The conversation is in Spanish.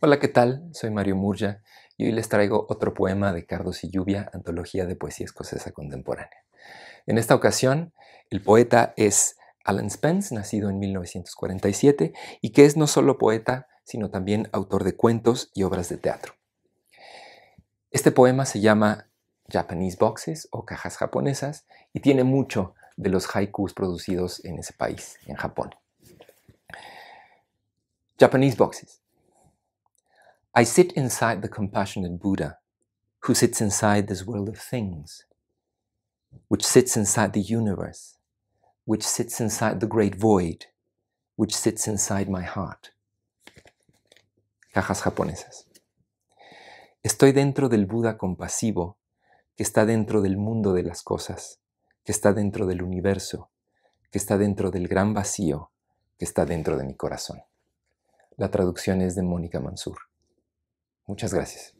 Hola, ¿qué tal? Soy Mario Murja y hoy les traigo otro poema de Cardos y Lluvia, antología de poesía escocesa contemporánea. En esta ocasión, el poeta es Alan Spence, nacido en 1947, y que es no solo poeta, sino también autor de cuentos y obras de teatro. Este poema se llama Japanese Boxes o Cajas Japonesas y tiene mucho de los haikus producidos en ese país, en Japón. Japanese Boxes. I sit inside the compassionate Buddha, who sits inside this world of things, which sits inside the universe, which sits inside the great void, which sits inside my heart. Cajas japonesas. Estoy dentro del Buda compasivo, que está dentro del mundo de las cosas, que está dentro del universo, que está dentro del gran vacío, que está dentro de mi corazón. La traducción es de Mónica Mansur. Muchas gracias.